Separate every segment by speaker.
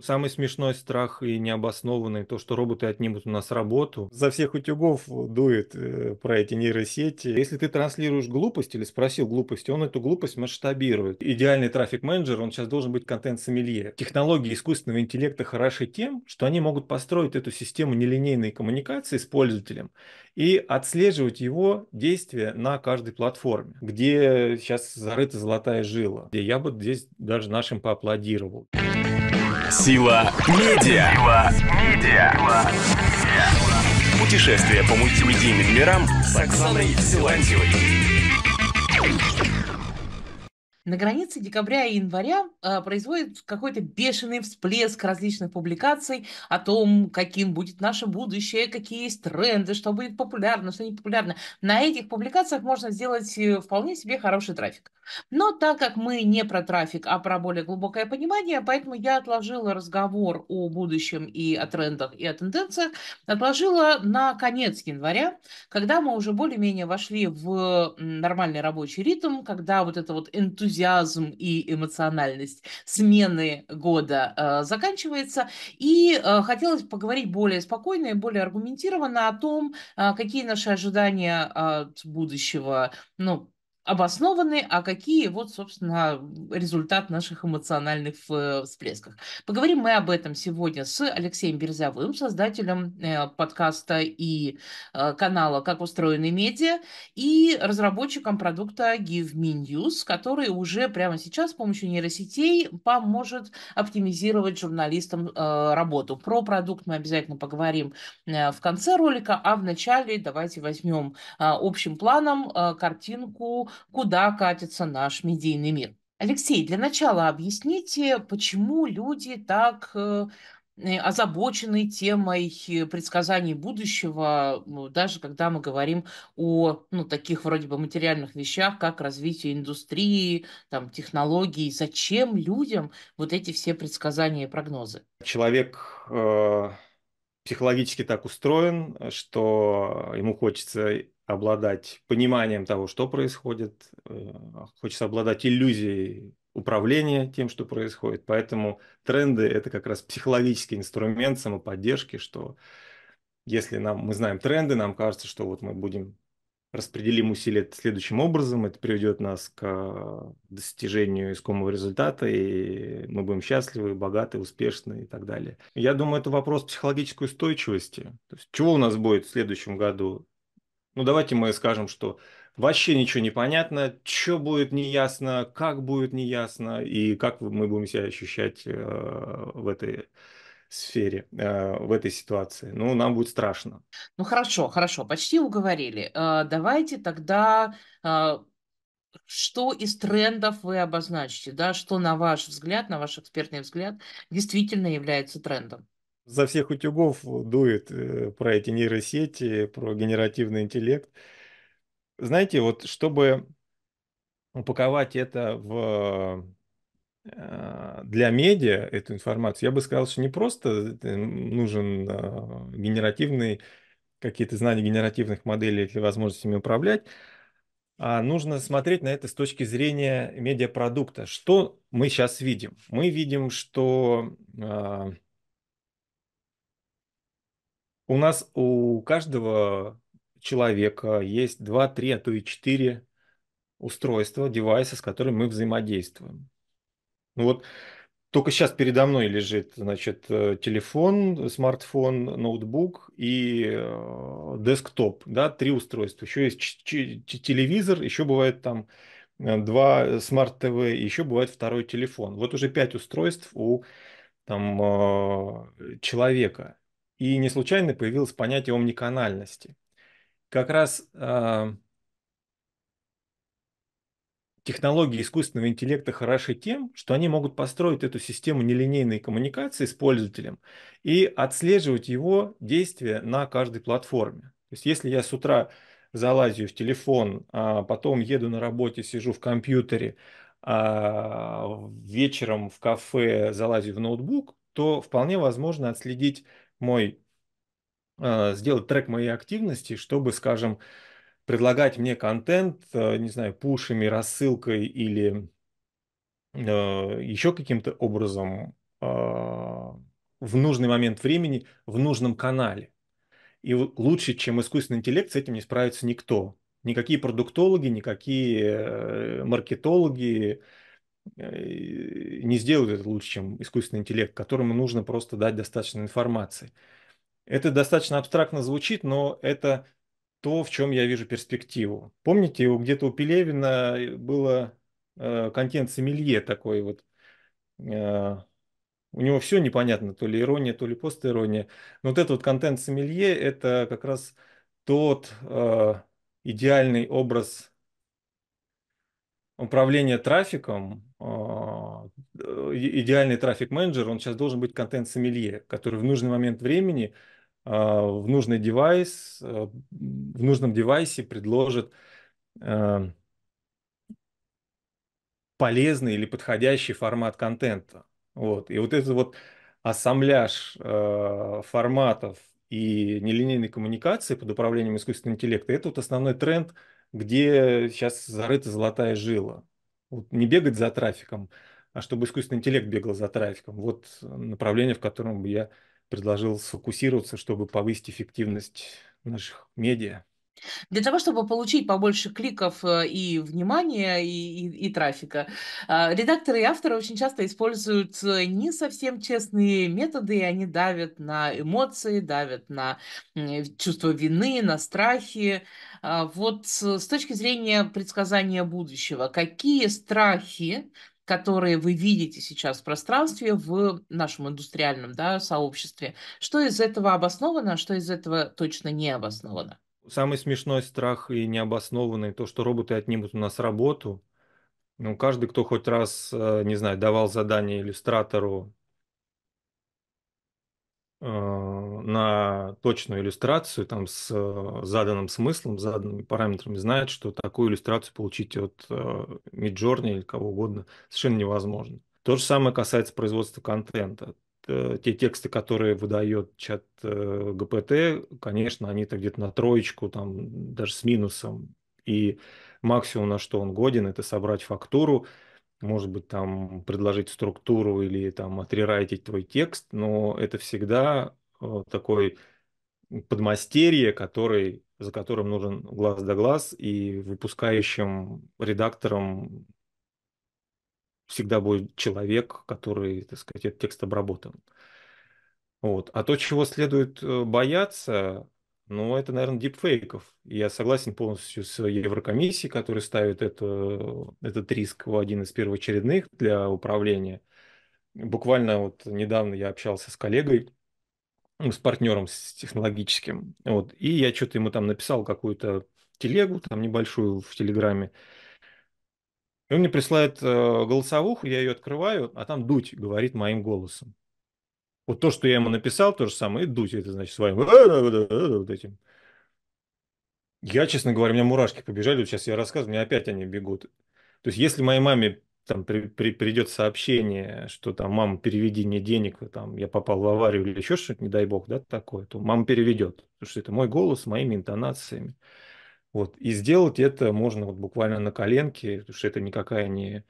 Speaker 1: Самый смешной страх и необоснованный то, что роботы отнимут у нас работу. За всех утюгов дует э, про эти нейросети. Если ты транслируешь глупость или спросил глупость, он эту глупость масштабирует. Идеальный трафик-менеджер, он сейчас должен быть контент-сомелье. Технологии искусственного интеллекта хороши тем, что они могут построить эту систему нелинейной коммуникации с пользователем и отслеживать его действия на каждой платформе, где сейчас зарыта золотая жила. Я бы здесь даже нашим поаплодировал. Сила медиа. Сила медиа. Путешествие по мультимедийным мирам с Оксаной Силантьевой
Speaker 2: на границе декабря и января а, производит какой-то бешеный всплеск различных публикаций о том, каким будет наше будущее, какие есть тренды, что будет популярно, что не популярно. На этих публикациях можно сделать э, вполне себе хороший трафик. Но так как мы не про трафик, а про более глубокое понимание, поэтому я отложила разговор о будущем и о трендах, и о тенденциях, отложила на конец января, когда мы уже более-менее вошли в нормальный рабочий ритм, когда вот это вот энтузиазм энтузиазм и эмоциональность смены года э, заканчивается. И э, хотелось поговорить более спокойно и более аргументированно о том, э, какие наши ожидания от будущего, ну, обоснованные, а какие вот, собственно, результат наших эмоциональных э, всплесков. Поговорим мы об этом сегодня с Алексеем Берзовым, создателем э, подкаста и э, канала «Как устроены медиа» и разработчиком продукта Give Me News, который уже прямо сейчас с помощью нейросетей поможет оптимизировать журналистам работу. Про продукт мы обязательно поговорим в конце ролика, а в начале давайте возьмем общим планом картинку куда катится наш медийный мир. Алексей, для начала объясните, почему люди так э, э, озабочены темой э, предсказаний будущего, ну, даже когда мы говорим о ну, таких вроде бы материальных вещах, как развитие индустрии, там, технологий. Зачем людям вот эти все предсказания и прогнозы?
Speaker 1: Человек э психологически так устроен, что ему хочется обладать пониманием того, что происходит, э, хочется обладать иллюзией управления тем, что происходит. Поэтому тренды – это как раз психологический инструмент самоподдержки, что если нам, мы знаем тренды, нам кажется, что вот мы будем распределим усилия следующим образом, это приведет нас к а, достижению искомого результата, и мы будем счастливы, богаты, успешны и так далее. Я думаю, это вопрос психологической устойчивости. То есть, чего у нас будет в следующем году? Ну, давайте мы скажем, что вообще ничего не понятно, что будет неясно, как будет неясно, и как мы будем себя ощущать э, в этой сфере, э, в этой ситуации. Ну, нам будет страшно.
Speaker 2: Ну, хорошо, хорошо, почти уговорили. Э, давайте тогда э, что из трендов вы обозначите, да, что на ваш взгляд, на ваш экспертный взгляд, действительно является трендом?
Speaker 1: За всех утюгов дует про эти нейросети, про генеративный интеллект. Знаете, вот чтобы упаковать это в а, для медиа эту информацию, я бы сказал, что не просто нужен а, генеративный, какие-то знания генеративных моделей или возможностями управлять, а нужно смотреть на это с точки зрения медиапродукта. Что мы сейчас видим? Мы видим, что а, у нас у каждого человека есть 2, 3, а то и 4 устройства, девайса, с которыми мы взаимодействуем. Ну, вот только сейчас передо мной лежит, значит, э, телефон, смартфон, ноутбук и э, десктоп, да, три устройства. Еще есть телевизор, еще бывает там э, два смарт-ТВ, еще бывает второй телефон. Вот уже пять устройств у там, человека. И не случайно появилось понятие омниканальности. Как раз технологии искусственного интеллекта хороши тем, что они могут построить эту систему нелинейной коммуникации с пользователем и отслеживать его действия на каждой платформе. То есть если я с утра залазю в телефон, а потом еду на работе, сижу в компьютере, а вечером в кафе залазю в ноутбук, то вполне возможно отследить мой, а, сделать трек моей активности, чтобы, скажем, предлагать мне контент, э, не знаю, пушами, рассылкой или э, еще каким-то образом а, в нужный момент времени в нужном канале. И лучше, чем искусственный интеллект, с этим не справится никто. Никакие продуктологи, никакие э, маркетологи не сделают это лучше, чем искусственный интеллект, которому нужно просто дать достаточно информации. Это достаточно абстрактно звучит, но это то, в чем я вижу перспективу. Помните, где-то у Пелевина э, было э, контент сомелье такой вот. Э, у него все непонятно, то ли ирония, то ли постирония. Но вот этот вот контент сомелье – это как раз тот э, идеальный образ управления трафиком, э, э идеальный трафик-менеджер, он сейчас должен быть контент-сомелье, который в нужный момент времени – а, в нужный девайс, а, в нужном девайсе предложит а, полезный или подходящий формат контента. Вот. И вот этот вот ассамбляж форматов и нелинейной коммуникации под управлением искусственного интеллекта – это вот основной тренд, где сейчас зарыта золотая жила. Вот не бегать за трафиком, а чтобы искусственный интеллект бегал за трафиком. Вот направление, в котором бы я предложил сфокусироваться, чтобы повысить эффективность наших медиа.
Speaker 2: Для того, чтобы получить побольше кликов э, и внимания, и, и, и трафика, э, редакторы и авторы очень часто используют э, не совсем честные методы, и они давят на эмоции, давят на чувство вины, на страхи. А вот с точки зрения предсказания будущего, какие страхи которые вы видите сейчас в пространстве, в нашем индустриальном да, сообществе. Что из этого обосновано, а что из этого точно не обосновано?
Speaker 1: Самый смешной страх и необоснованный то, что роботы отнимут у нас работу. Ну, каждый, кто хоть раз, э, не знаю, давал задание иллюстратору э, на точную иллюстрацию там, с э, заданным смыслом, заданными параметрами, знает, что такую иллюстрацию получить от э, Midjourney или кого угодно совершенно невозможно. То же самое касается производства контента. Э, те тексты, которые выдает чат ГПТ, конечно, они-то где-то на троечку, там, даже с минусом. И максимум, на что он годен, это собрать фактуру, может быть, там предложить структуру или там отрерайтить твой текст, но это всегда Э, такой подмастерье, который, за которым нужен глаз да глаз, и выпускающим редактором всегда будет человек, который, так сказать, этот текст обработан. Вот. А то, чего следует э, бояться, ну, это, наверное, дипфейков. Я согласен полностью с Еврокомиссией, которая ставит это, этот риск в один из первоочередных для управления. Буквально вот недавно я общался с коллегой, ну, с партнером с технологическим. Вот. И я что-то ему там написал какую-то телегу, там небольшую в Телеграме. И он мне присылает э, голосовуху, я ее открываю, а там Дудь говорит моим голосом. Вот то, что я ему написал, то же самое, и Дудь это значит своим вот этим. Я, честно говоря, у меня мурашки побежали, вот сейчас я рассказываю, мне опять они бегут. То есть, если моей маме там при, при, придет сообщение, что там мама переведи мне денег, там я попал в аварию или еще что-то, не дай бог, да, такое, то мама переведет, потому что это мой голос, моими интонациями. Вот. И сделать это можно вот буквально на коленке, потому что это никакая не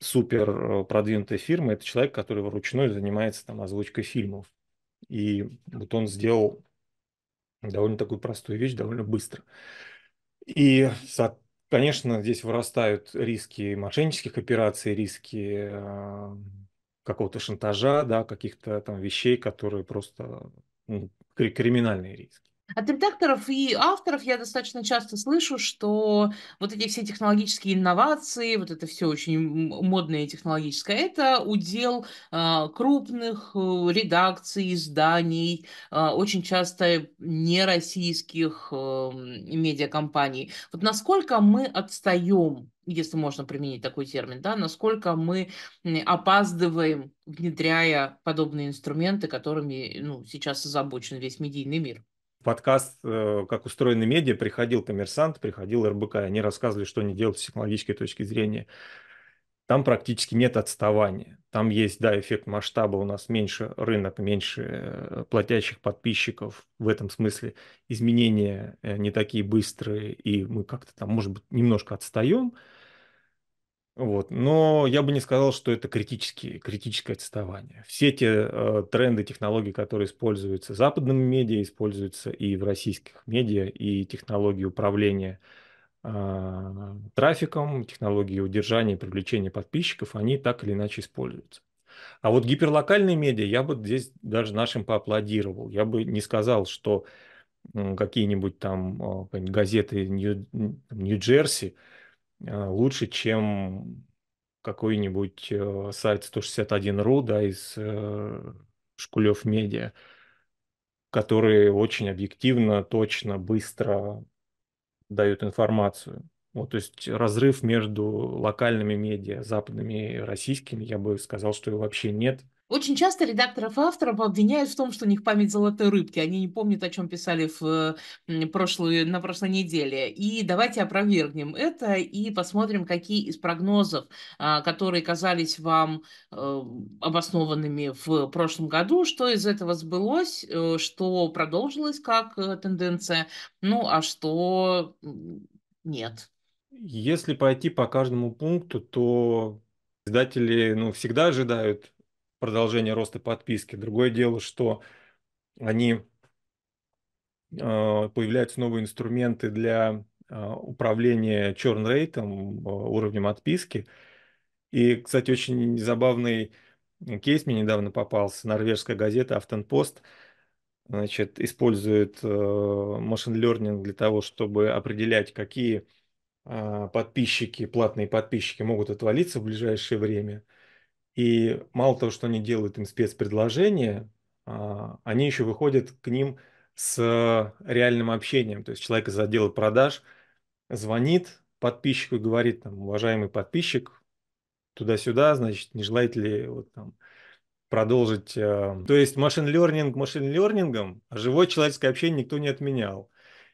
Speaker 1: супер э, продвинутая фирма, это человек, который вручную занимается там озвучкой фильмов. И вот он сделал довольно такую простую вещь, довольно быстро. И, Конечно, здесь вырастают риски мошеннических операций, риски э, какого-то шантажа, да, каких-то там вещей, которые просто ну, криминальный риск.
Speaker 2: От а редакторов и авторов я достаточно часто слышу, что вот эти все технологические инновации, вот это все очень модное и технологическое, это удел а, э, крупных редакций, изданий, э, очень часто нероссийских э, эм, медиакомпаний. Вот насколько мы отстаем если можно применить такой термин, да, насколько мы опаздываем, внедряя подобные инструменты, которыми ну, сейчас озабочен весь медийный мир
Speaker 1: подкаст э, «Как устроены медиа» приходил коммерсант, приходил РБК, и они рассказывали, что они делают с технологической точки зрения. Там практически нет отставания. Там есть, да, эффект масштаба, у нас меньше рынок, меньше э, платящих подписчиков. В этом смысле изменения э, не такие быстрые, и мы как-то там, может быть, немножко отстаем – вот. Но я бы не сказал, что это критические, критическое отставание. Все те э, тренды, технологии, которые используются западными медиа, используются и в российских медиа, и технологии управления э, трафиком, технологии удержания привлечения подписчиков, они так или иначе используются. А вот гиперлокальные медиа я бы здесь даже нашим поаплодировал. Я бы не сказал, что какие-нибудь там а, газеты Нью-Джерси, нью джерси Э, лучше, чем какой-нибудь э, сайт 161.ru, да, из э, Шкулев Медиа, которые очень объективно, точно, быстро дают информацию. Вот, то есть разрыв между локальными медиа, западными и российскими, я бы сказал, что его вообще нет.
Speaker 2: Очень часто редакторов авторов обвиняют в том, что у них память золотой рыбки, они не помнят, о чем писали в, прошлую, на прошлой неделе. И давайте опровергнем это и посмотрим, какие из прогнозов, а, которые казались вам э, обоснованными в прошлом году, что из этого сбылось, э, что продолжилось как э, тенденция, ну а что нет.
Speaker 1: Если пойти по каждому пункту, то издатели ну, всегда ожидают продолжение роста подписки. Другое дело, что они а, появляются новые инструменты для а, управления черн рейтом, а, уровнем отписки. И, кстати, очень забавный кейс мне недавно попался. Норвежская газета «Автонпост» значит, использует машин learning для того, чтобы определять, какие подписчики, платные подписчики могут отвалиться в ближайшее время – и мало того, что они делают им спецпредложения, а, они еще выходят к ним с реальным общением. То есть человек из отдела продаж звонит подписчику и говорит, там, уважаемый подписчик, туда-сюда, значит, не желаете ли вот, там, продолжить. А, то есть машин лернинг машин лернингом, а живое человеческое общение никто не отменял.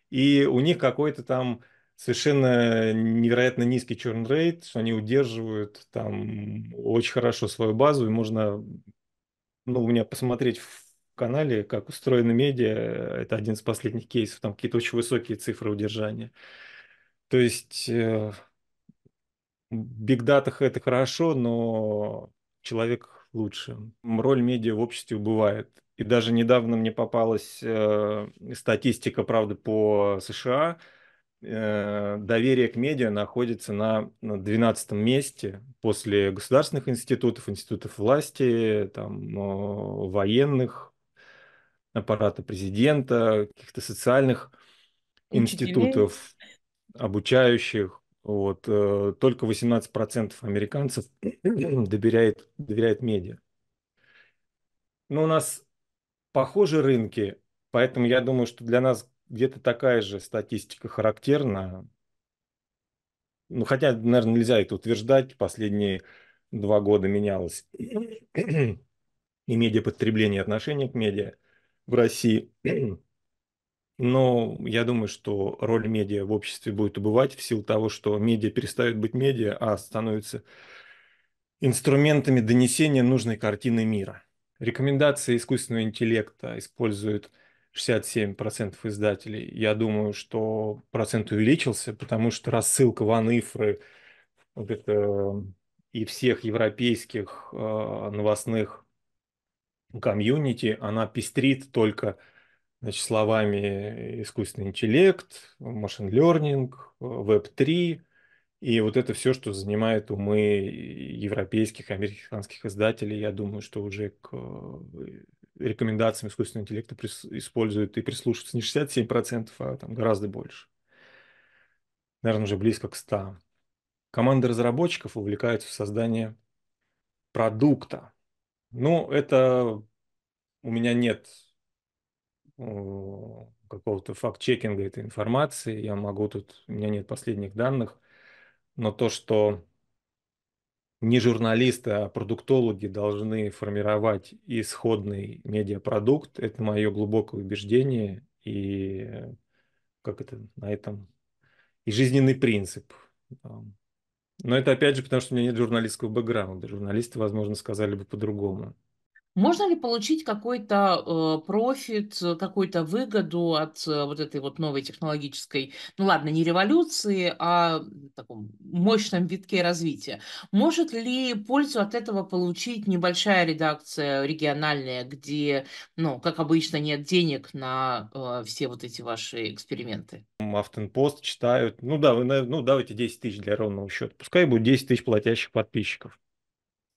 Speaker 1: И у них какой-то там совершенно невероятно низкий черн рейд, что они удерживают там очень хорошо свою базу, и можно, ну, у меня посмотреть в канале, как устроены медиа, это один из последних кейсов, там какие-то очень высокие цифры удержания. То есть э, в бигдатах это хорошо, но человек лучше. Роль медиа в обществе убывает. И даже недавно мне попалась э, статистика, правда, по США, Э, доверие к медиа находится на, на 12 месте после государственных институтов, институтов власти, там, военных, аппарата президента, каких-то социальных Учителей. институтов, обучающих. Вот, э, только 18% американцев доверяет, доверяет медиа. Но у нас похожи рынки, поэтому я думаю, что для нас где-то такая же статистика характерна. Ну, хотя, наверное, нельзя это утверждать. Последние два года менялось и медиапотребление, и отношение к медиа в России. Но я думаю, что роль медиа в обществе будет убывать в силу того, что медиа перестают быть медиа, а становятся инструментами донесения нужной картины мира. Рекомендации искусственного интеллекта используют 67% издателей. Я думаю, что процент увеличился, потому что рассылка в Анифры вот это, эм, и всех европейских э, новостных комьюнити, она пестрит только значит, словами искусственный интеллект, машин learning, э, веб-3, и вот это все, что занимает умы европейских, американских издателей, я думаю, что уже к э, рекомендациям искусственного интеллекта используют и прислушиваются не 67%, а там гораздо больше. Наверное, уже близко к 100. Команда разработчиков увлекается в создание продукта. Ну, это у меня нет какого-то факт-чекинга этой информации, я могу тут, у меня нет последних данных, но то, что не журналисты, а продуктологи должны формировать исходный медиапродукт. Это мое глубокое убеждение и э, как это на этом и жизненный принцип. Но это опять же потому, что у меня нет журналистского бэкграунда. Журналисты, возможно, сказали бы по-другому.
Speaker 2: Можно ли получить какой-то э, профит, э, какую-то выгоду от э, вот этой вот новой технологической, ну ладно, не революции, а таком мощном витке развития? Может ли пользу от этого получить небольшая редакция региональная, где, ну, как обычно, нет денег на э, все вот эти ваши эксперименты?
Speaker 1: Автонпост читают, ну да, вы, ну давайте 10 тысяч для ровного счета, пускай будет 10 тысяч платящих подписчиков.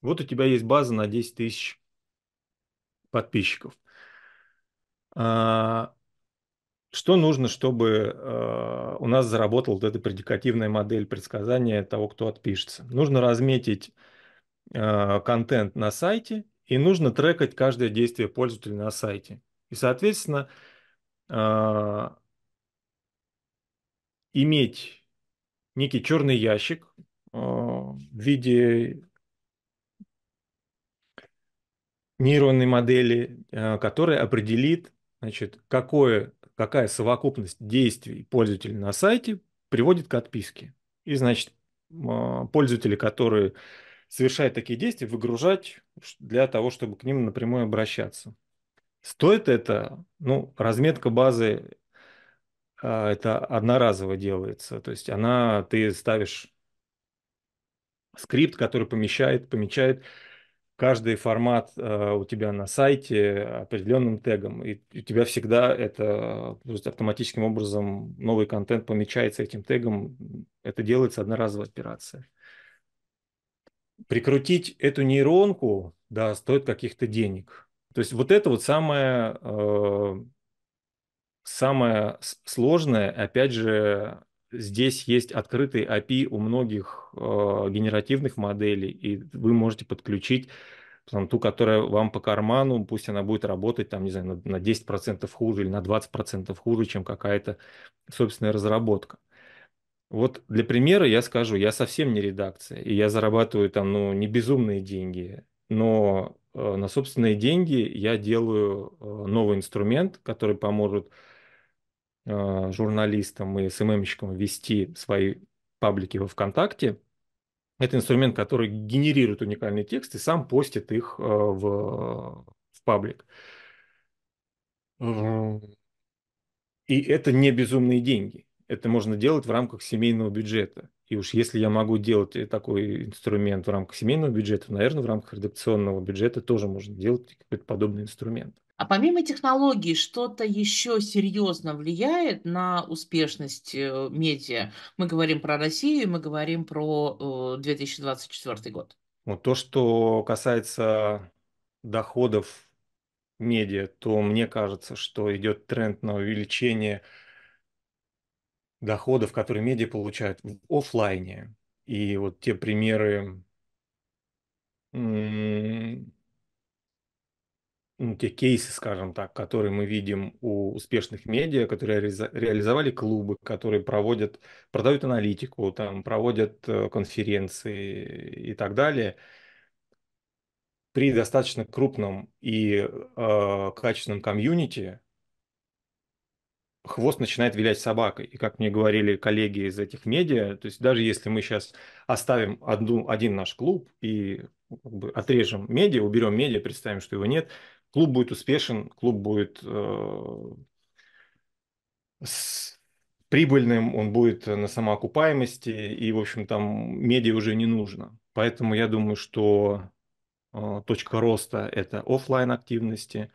Speaker 1: Вот у тебя есть база на 10 тысяч подписчиков. А, что нужно, чтобы а, у нас заработала вот эта предикативная модель предсказания того, кто отпишется? Нужно разметить а, контент на сайте и нужно трекать каждое действие пользователя на сайте. И, соответственно, иметь некий черный ящик в виде нейронной модели, э, которая определит, значит, какое, какая совокупность действий пользователя на сайте приводит к отписке. И, значит, э, пользователи, которые совершают такие действия, выгружать для того, чтобы к ним напрямую обращаться. Стоит это, ну, разметка базы э, это одноразово делается. То есть она, ты ставишь скрипт, который помещает, помечает каждый формат э, у тебя на сайте определенным тегом, и у тебя всегда это то есть автоматическим образом новый контент помечается этим тегом. Это делается одноразовая операция. Прикрутить эту нейронку, да, стоит каких-то денег. То есть вот это вот самое, э, самое сложное, опять же, здесь есть открытый API у многих э, генеративных моделей, и вы можете подключить там, ту, которая вам по карману, пусть она будет работать там, не знаю, на, на 10% хуже или на 20% хуже, чем какая-то собственная разработка. Вот для примера я скажу, я совсем не редакция, и я зарабатываю там, ну, не безумные деньги, но э, на собственные деньги я делаю э, новый инструмент, который поможет Э, журналистам и СММщикам вести свои паблики во ВКонтакте. Это инструмент, который генерирует уникальный текст и сам постит их э, в, в паблик. Э, и это не безумные деньги. Это можно делать в рамках семейного бюджета. И уж если я могу делать такой инструмент в рамках семейного бюджета, наверное, в рамках редакционного бюджета тоже можно делать какой-то подобный инструмент.
Speaker 2: А помимо технологий, что-то еще серьезно влияет на успешность э, медиа? Мы говорим про Россию, мы говорим про 2024 э, год.
Speaker 1: Вот то, что касается доходов медиа, то мне кажется, что идет тренд на увеличение доходов, которые медиа получают в офлайне. И вот те примеры ну, те кейсы, скажем так, которые мы видим у успешных медиа, которые реализовали клубы, которые проводят, продают аналитику, там, проводят э, конференции и так далее, при достаточно крупном и э, качественном комьюнити хвост начинает вилять собакой. И как мне говорили коллеги из этих медиа, то есть даже если мы сейчас оставим одну, один наш клуб и как бы, отрежем медиа, уберем медиа, представим, что его нет – клуб будет успешен, клуб будет э, с, прибыльным, он будет на самоокупаемости, и, в общем, там медиа уже не нужно. Поэтому я думаю, что э, точка роста – это офлайн активности,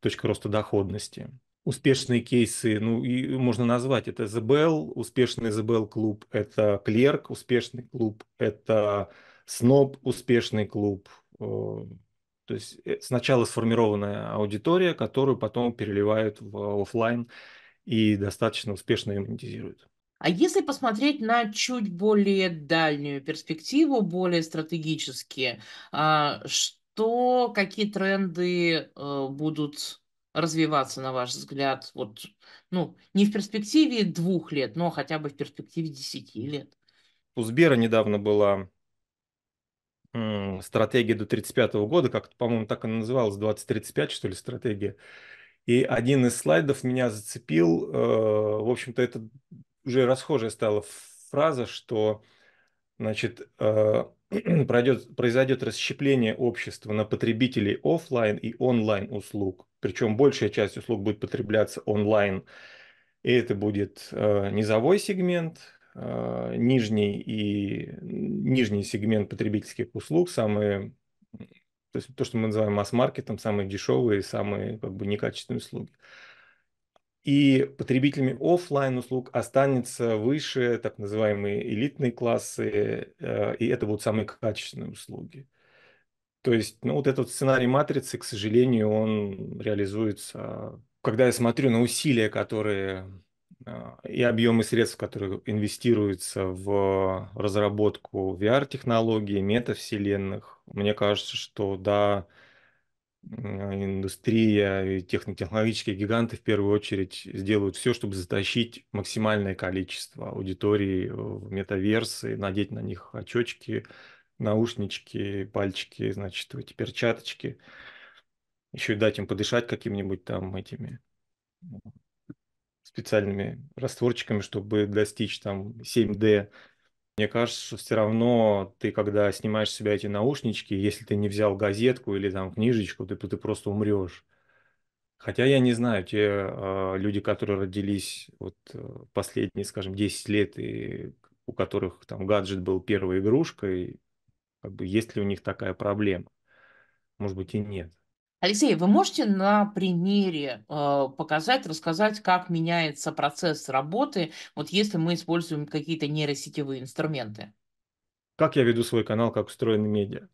Speaker 1: точка роста доходности. Успешные кейсы, ну, и можно назвать, это ЗБЛ, успешный ЗБЛ-клуб, это Клерк, успешный клуб, это СНОП, успешный клуб, э, то есть э, сначала сформированная аудитория, которую потом переливают в офлайн и достаточно успешно ее
Speaker 2: монетизируют. А если посмотреть на чуть более дальнюю перспективу, более стратегически, а, что, какие тренды э, будут развиваться, на ваш взгляд, вот, ну, не в перспективе двух лет, но хотя бы в перспективе десяти лет?
Speaker 1: У Сбера недавно была стратегия до 35 года, как, по-моему, так она называлась, 2035, что ли, стратегия. И один из слайдов меня зацепил, э, в общем-то, это уже расхожая стала фраза, что, значит, э, пройдет, произойдет расщепление общества на потребителей офлайн и онлайн услуг. Причем большая часть услуг будет потребляться онлайн. И это будет э, низовой сегмент, Э, нижний и нижний сегмент потребительских услуг, самые, то есть то, что мы называем масс-маркетом, самые дешевые, самые как бы некачественные услуги. И потребителями офлайн услуг останется выше так называемые элитные классы, э, и это будут самые качественные услуги. То есть, ну, вот этот сценарий матрицы, к сожалению, он реализуется. Когда я смотрю на усилия, которые а, и объемы средств, которые инвестируются в разработку VR-технологий, метавселенных. Мне кажется, что да, а, индустрия и технологические гиганты в первую очередь сделают все, чтобы затащить максимальное количество аудитории в метаверсы, надеть на них очечки, наушнички, пальчики, значит, эти перчаточки, еще и дать им подышать какими-нибудь там этими специальными растворчиками, чтобы достичь там 7D. Мне кажется, что все равно ты, когда снимаешь с себя эти наушнички, если ты не взял газетку или там книжечку, ты, ты просто умрешь. Хотя я не знаю, те э, люди, которые родились вот э, последние, скажем, 10 лет, и у которых там гаджет был первой игрушкой, как бы есть ли у них такая проблема? Может быть и нет.
Speaker 2: Алексей, вы можете на примере э, показать, рассказать, как меняется процесс работы, вот если мы используем какие-то нейросетевые инструменты?
Speaker 1: Как я веду свой канал, как устроены медиа?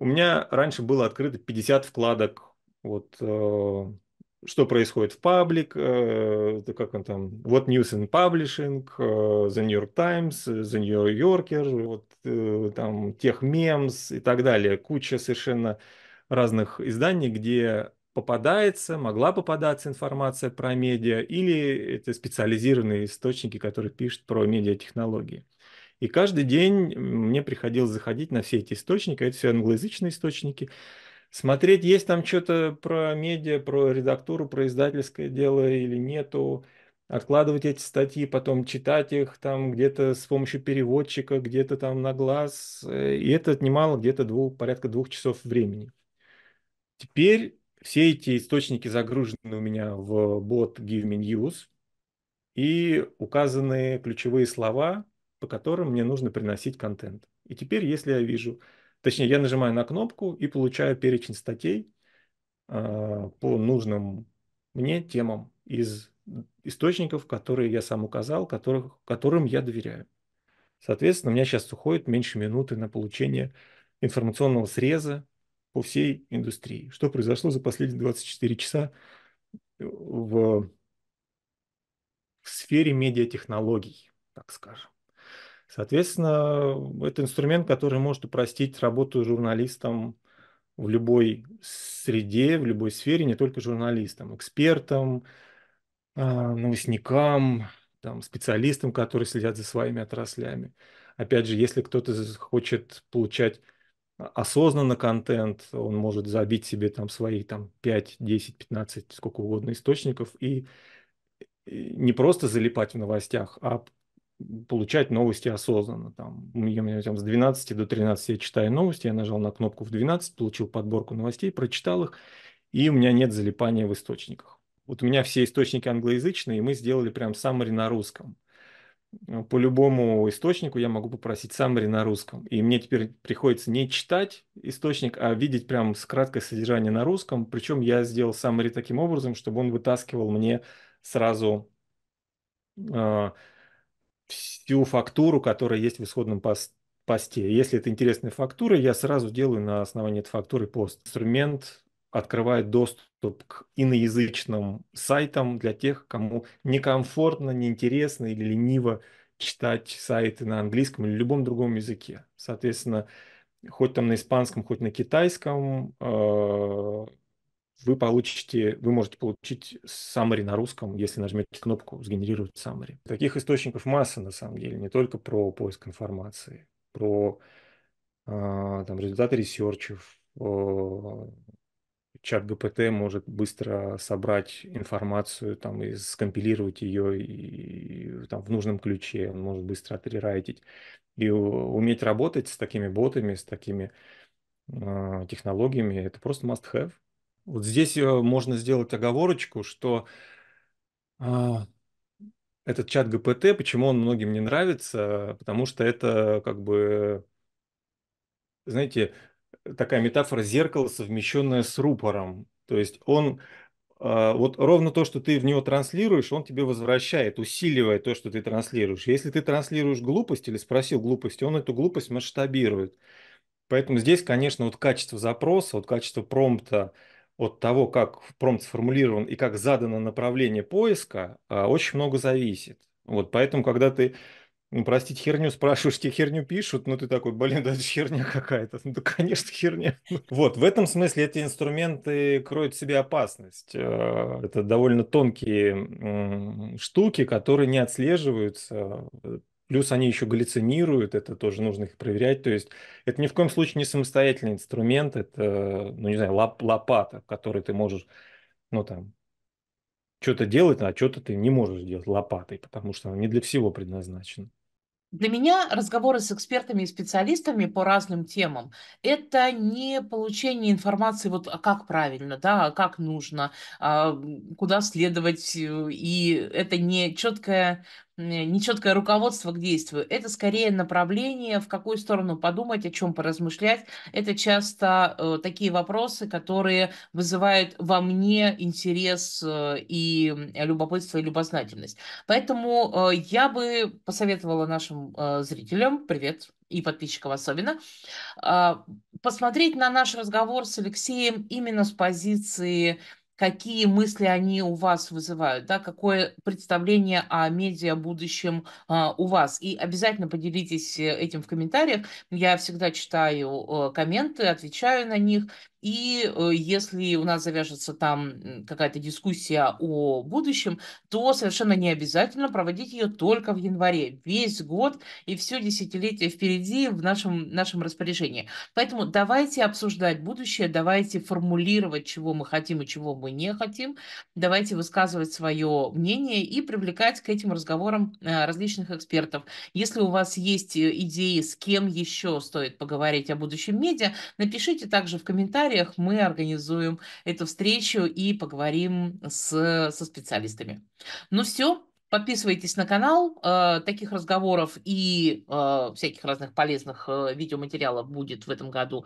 Speaker 1: У меня раньше было открыто 50 вкладок, вот э, что происходит в паблик, э, как он там, вот news and publishing, э, the New York Times, э, the New Yorker, вот э, там тех мемс и так далее, куча совершенно разных изданий, где попадается, могла попадаться информация про медиа, или это специализированные источники, которые пишут про медиатехнологии. И каждый день мне приходилось заходить на все эти источники, а это все англоязычные источники, смотреть, есть там что-то про медиа, про редактуру, про издательское дело или нету, откладывать эти статьи, потом читать их там где-то с помощью переводчика, где-то там на глаз. Э, и это отнимало где-то двух, порядка двух часов времени. Теперь все эти источники загружены у меня в бот Give Me News и указаны ключевые слова, по которым мне нужно приносить контент. И теперь, если я вижу, точнее, я нажимаю на кнопку и получаю перечень статей э, по нужным мне темам из источников, которые я сам указал, которых, которым я доверяю. Соответственно, у меня сейчас уходит меньше минуты на получение информационного среза по всей индустрии. Что произошло за последние 24 часа э, в, в сфере медиатехнологий, так скажем. Соответственно, это инструмент, который может упростить работу журналистам в любой среде, в любой сфере, не только журналистам, экспертам, а, новостникам, там, специалистам, которые следят за своими отраслями. Опять же, если кто-то хочет получать а, осознанно контент, он может забить себе там свои там 5, 10, 15, сколько угодно источников и не просто залипать в новостях, а получать новости осознанно. Там, я, я, там, с 12 до 13 я читаю новости, я нажал на кнопку в 12, получил подборку новостей, прочитал их, и у меня нет залипания в источниках. Вот у меня все источники англоязычные, и мы сделали прям summary на русском. Э, по любому источнику я могу попросить summary на русском. И мне теперь приходится не читать источник, а видеть прям с краткое содержание на русском. Причем я сделал summary таким образом, чтобы он вытаскивал мне сразу э, всю фактуру, которая есть в исходном пост посте. Если это интересная фактура, я сразу делаю на основании этой фактуры пост. Инструмент открывает доступ к иноязычным сайтам для тех, кому некомфортно, неинтересно или лениво читать сайты на английском или любом другом языке. Соответственно, хоть там на испанском, хоть на китайском, э, вы получите, вы можете получить summary на русском, если нажмете кнопку «Сгенерировать summary». Таких источников масса, на самом деле, не только про поиск информации, про э, там, результаты ресерчев, э, чат ГПТ может быстро собрать информацию там, и скомпилировать ее и, и, там, в нужном ключе, он может быстро отрерайтить. И уметь работать с такими ботами, с такими э, технологиями, это просто must-have. Вот здесь э, можно сделать оговорочку, что э, этот чат ГПТ, почему он многим не нравится, потому что это как бы, знаете, такая метафора зеркала, совмещенное с рупором. То есть он а, вот ровно то, что ты в него транслируешь, он тебе возвращает, усиливая то, что ты транслируешь. Если ты транслируешь глупость или спросил глупость, он эту глупость масштабирует. Поэтому здесь, конечно, вот качество запроса, вот качество промпта, от того, как промпт сформулирован и как задано направление поиска, а, очень много зависит. Вот поэтому, когда ты ну, простите, херню спрашиваешь, тебе херню пишут, ну, ты такой, блин, да это херня какая-то. Ну, да, конечно, херня. Ну, вот, в этом смысле эти инструменты кроют в себе опасность. Э, это довольно тонкие штуки, которые не отслеживаются, Плюс они еще галлюцинируют, это тоже нужно их проверять. То есть это ни в коем случае не самостоятельный инструмент, это, ну не знаю, лоп лопата, которой ты можешь, ну там, что-то делать, а что-то ты не можешь делать лопатой, потому что она не для всего предназначена.
Speaker 2: Для меня разговоры с экспертами и специалистами по разным темам – это не получение информации, вот а как правильно, да, а как нужно, а куда следовать, э, и это не четкое нечеткое руководство к действию. Это скорее направление, в какую сторону подумать, о чем поразмышлять. Это часто э, такие вопросы, которые вызывают во мне интерес э, и любопытство и любознательность. Поэтому э, я бы посоветовала нашим э, зрителям, привет, и подписчикам особенно, э, посмотреть на наш разговор с Алексеем именно с позиции какие мысли они у вас вызывают, да, какое представление о медиа будущем а, у вас. И обязательно поделитесь э, этим в комментариях. Я всегда читаю а, комменты, отвечаю на них. И э, если у нас завяжется там какая-то дискуссия о будущем, то совершенно не обязательно проводить ее только в январе. Весь год и все десятилетие впереди в нашем, нашем распоряжении. Поэтому давайте обсуждать будущее, давайте формулировать, чего мы хотим и чего мы не хотим. Давайте высказывать свое мнение и привлекать к этим разговорам э, различных экспертов. Если у вас есть э, идеи, с кем еще стоит поговорить о будущем медиа, напишите также в комментариях, условиях мы организуем эту встречу и поговорим с, со специалистами. Ну все, Подписывайтесь на канал. Э, таких разговоров и э, всяких разных полезных э, видеоматериалов будет в этом году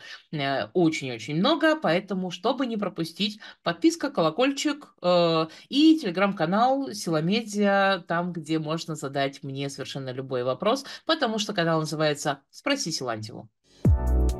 Speaker 2: очень-очень много. Поэтому, чтобы не пропустить, подписка, колокольчик и телеграм-канал Силомедиа, там, где можно задать мне совершенно любой вопрос, потому что канал называется «Спроси Силантьеву». Thank you